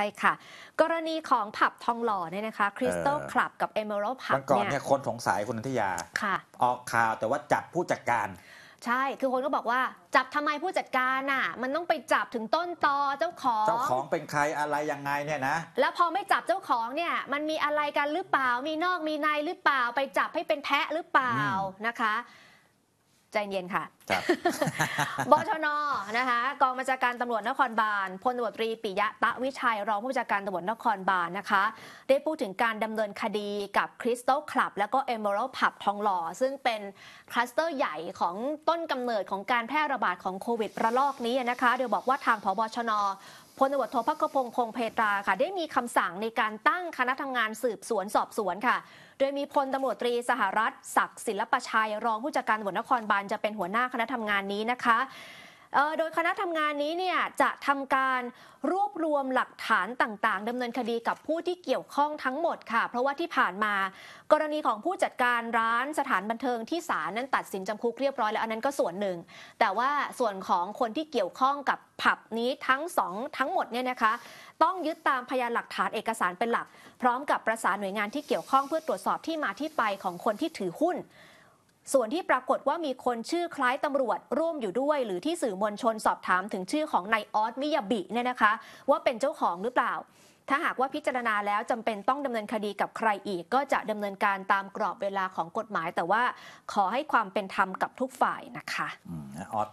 ใช่ค่ะกรณีของผับทองหล่อเนี่ยนะคะ คริสตัลคลับกับเอเมอรัลผับเนี่ยก่อนเนี่ยคนสงสัยคุณนันทยาค่ะ ออกข่าวแต่ว่าจับผู้จัดการ ใช่คือคนก็บอกว่า จับทำไมผู้จัดการน่ะมันต้องไปจับถึงต้นตอเจ้าของ เจ้าของเป็นใครอะไรยังไงเนี่ยนะ แล้วพอไม่จับเจ้าของเนี่ย มันมีอะไรกันหรือเปล่ามีนอกมีในหรือเปล่า ไปจับให้เป็นแพะหรือเปล่านะคะใจเย็นค่ะบชนนะคะ กองบัญชาการตำรวจนครบาล พลตำรวจตรีปิยะตะวิชัยรองผู้บัญชาการตำรวจนครบาลนะคะ ได้พูดถึงการดำเนินคดีกับคริสตัลคลับและก็เอมเบอรัลผับทองหล่อซึ่งเป็นคลัสเตอร์ใหญ่ของต้นกำเนิดของการแพร่ระบาดของโควิดระลอกนี้นะคะโดยบอกว่าทางพบชนพลตวจโทพักพงศ์พงเพตราค่ะ ได้มีคำสั่งในการตั้งคณะทำงานสืบสวนสอบสวนค่ะ โดยมีพลตำรวจตรีสหรัฐ ศักดิ์ศิลปชัย รองผู้จัดการตำรวจนครบาลจะเป็นหัวหน้าคณะทำงานนี้นะคะโดยคณะทำงานนี้เนี่ยจะทำการรวบรวมหลักฐานต่างๆดำเนินคดีกับผู้ที่เกี่ยวข้องทั้งหมดค่ะเพราะว่าที่ผ่านมา กรณีของผู้จัดการร้านสถานบันเทิงที่ศาลนั้นตัดสินจำคุกเรียบร้อยแล้วอันนั้นก็ส่วนหนึ่ง แต่ว่าส่วนของคนที่เกี่ยวข้องกับผับนี้ทั้งสองทั้งหมดเนี่ยนะคะต้องยึดตามพยานหลักฐานเอกสารเป็นหลัก พร้อมกับประสานหน่วยงานที่เกี่ยวข้องเพื่อตรวจสอบที่มาที่ไปของคนที่ถือหุ้นส่วนที่ปรากฏว่ามีคนชื่อคล้ายตำรวจร่วมอยู่ด้วย หรือที่สื่อมวลชนสอบถาม ถึงชื่อของนายออสมิยาบิเนี่ยนะคะว่าเป็นเจ้าของหรือเปล่า ถ้าหากว่าพิจารณาแล้วจำเป็นต้องดำเนินคดีกับใครอีก ก็จะดำเนินการตามกรอบเวลาของกฎหมาย แต่ว่าขอให้ความเป็นธรรมกับทุกฝ่ายนะคะออส